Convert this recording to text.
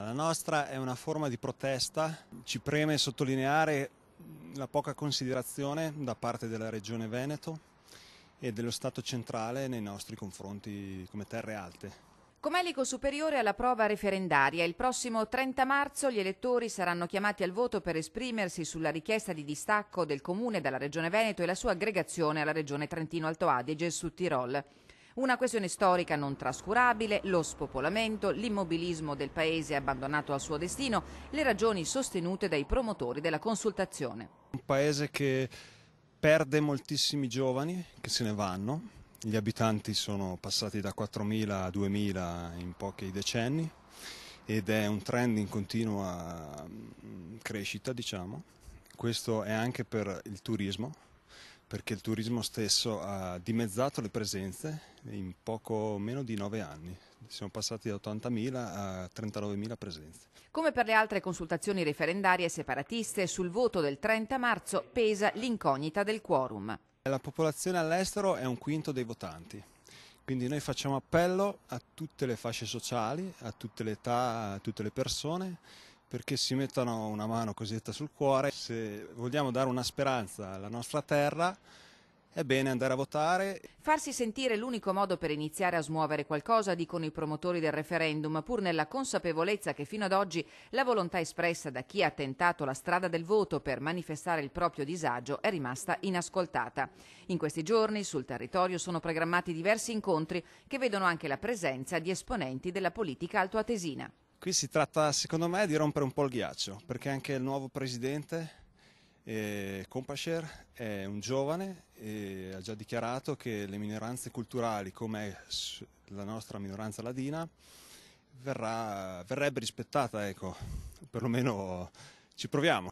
La nostra è una forma di protesta, ci preme sottolineare la poca considerazione da parte della Regione Veneto e dello Stato centrale nei nostri confronti come terre alte. Comelico superiore alla prova referendaria, il prossimo 30 marzo gli elettori saranno chiamati al voto per esprimersi sulla richiesta di distacco del Comune dalla Regione Veneto e la sua aggregazione alla Regione Trentino-Alto Adige su Tirol. Una questione storica non trascurabile, lo spopolamento, l'immobilismo del paese abbandonato al suo destino, le ragioni sostenute dai promotori della consultazione. Un paese che perde moltissimi giovani che se ne vanno, gli abitanti sono passati da 4.000 a 2.000 in pochi decenni ed è un trend in continua mm, crescita, diciamo. Questo è anche per il turismo, perché il turismo stesso ha dimezzato le presenze in poco meno di nove anni. Siamo passati da 80.000 a 39.000 presenze. Come per le altre consultazioni referendarie separatiste, sul voto del 30 marzo pesa l'incognita del quorum. La popolazione all'estero è un quinto dei votanti. Quindi noi facciamo appello a tutte le fasce sociali, a tutte le età, a tutte le persone perché si mettano una mano cosiddetta sul cuore. Se vogliamo dare una speranza alla nostra terra, è bene andare a votare. Farsi sentire è l'unico modo per iniziare a smuovere qualcosa, dicono i promotori del referendum, pur nella consapevolezza che fino ad oggi la volontà espressa da chi ha tentato la strada del voto per manifestare il proprio disagio è rimasta inascoltata. In questi giorni sul territorio sono programmati diversi incontri che vedono anche la presenza di esponenti della politica altoatesina. Qui si tratta, secondo me, di rompere un po' il ghiaccio, perché anche il nuovo presidente eh, Compasher è un giovane e ha già dichiarato che le minoranze culturali, come la nostra minoranza ladina, verrà, verrebbe rispettata, ecco, perlomeno ci proviamo.